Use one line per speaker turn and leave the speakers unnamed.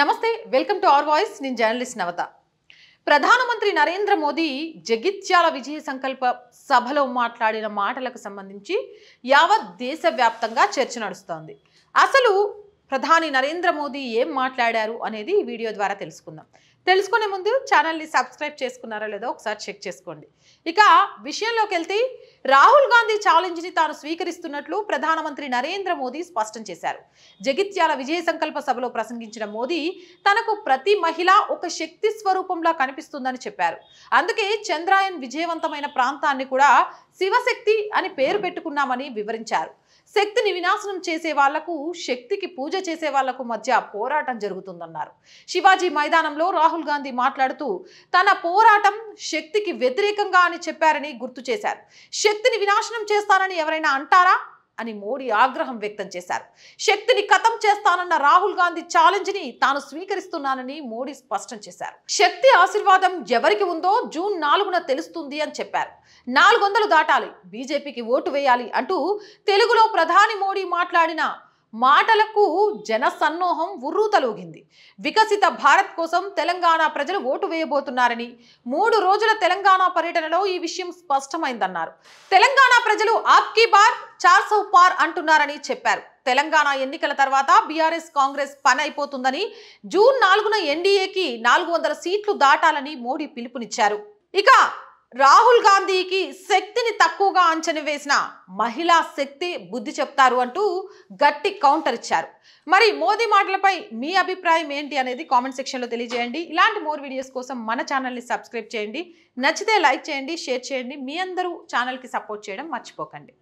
నమస్తే welcome to our voice నేను journalist Navata ప్రధానమంత్రి నరేంద్ర మోదీ జగిత్యాల విజయ సంకల్ప సభలో మాట్లాడిన మాటలకు సంబంధించి యావత్ దేశవ్యాప్తంగా చర్చ నడుస్తోంది అసలు ప్రధాని నరేంద్ర మోదీ ఏం మాట్లాడారు అనేది ఈ వీడియో ద్వారా తెలుసుకుందాం తెలుసుకునే ముందు ఛానల్ని సబ్స్క్రైబ్ చేసుకున్నారా లేదో ఒకసారి చెక్ చేసుకోండి ఇక విషయంలోకి వెళ్తే రాహుల్ గాంధీ ఛాలెంజ్ని తాను స్వీకరిస్తున్నట్లు ప్రధానమంత్రి నరేంద్ర మోదీ స్పష్టం చేశారు జగిత్యాల విజయ సంకల్ప సభలో ప్రసంగించిన మోదీ తనకు ప్రతి మహిళ ఒక శక్తి స్వరూపంలా కనిపిస్తుందని చెప్పారు అందుకే చంద్రాయన్ విజయవంతమైన ప్రాంతాన్ని కూడా శివశక్తి అని పేరు పెట్టుకున్నామని వివరించారు శక్తిని వినాశనం చేసే వాళ్లకు శక్తికి పూజ చేసే వాళ్లకు మధ్య పోరాటం జరుగుతుందన్నారు శివాజీ మైదానంలో రాహుల్ గాంధీ మాట్లాడుతూ తన పోరాటం శక్తికి వ్యతిరేకంగా అని చెప్పారని గుర్తు చేశారు శక్తిని వినాశనం చేస్తానని ఎవరైనా అంటారా అని మోడీ ఆగ్రహం వ్యక్తం చేశారు శక్తిని కథం చేస్తానన్న రాహుల్ గాంధీ ఛాలెంజ్ ని తాను స్వీకరిస్తున్నానని మోడీ స్పష్టం చేశారు శక్తి ఆశీర్వాదం ఎవరికి ఉందో జూన్ నాలుగున తెలుస్తుంది అని చెప్పారు నాలుగు దాటాలి బీజేపీకి ఓటు వేయాలి అంటూ తెలుగులో ప్రధాని మోడీ మాట్లాడిన మాటలకు జన సన్నోహం ఉర్రూతలోగింది వికసిత భారత్ కోసం తెలంగాణ ప్రజలు ఓటు వేయబోతున్నారని మూడు రోజుల తెలంగాణ పర్యటనలో ఈ విషయం స్పష్టమైందన్నారు తెలంగాణ ప్రజలు ఆప్కీ బార్ చార్ పార్ అంటున్నారని చెప్పారు తెలంగాణ ఎన్నికల తర్వాత బీఆర్ఎస్ కాంగ్రెస్ పని అయిపోతుందని జూన్ నాలుగున ఎన్డీఏకి నాలుగు వందల సీట్లు దాటాలని మోడీ పిలుపునిచ్చారు ఇక రాహుల్ గాంధీకి శక్తిని తక్కువగా అంచనా వేసిన మహిళా శక్తి బుద్ధి చెప్తారు అంటూ గట్టి కౌంటర్ ఇచ్చారు మరి మోదీ మాటలపై మీ అభిప్రాయం ఏంటి అనేది కామెంట్ సెక్షన్లో తెలియజేయండి ఇలాంటి మోర్ వీడియోస్ కోసం మన ఛానల్ని సబ్స్క్రైబ్ చేయండి నచ్చితే లైక్ చేయండి షేర్ చేయండి మీ అందరూ ఛానల్కి సపోర్ట్ చేయడం మర్చిపోకండి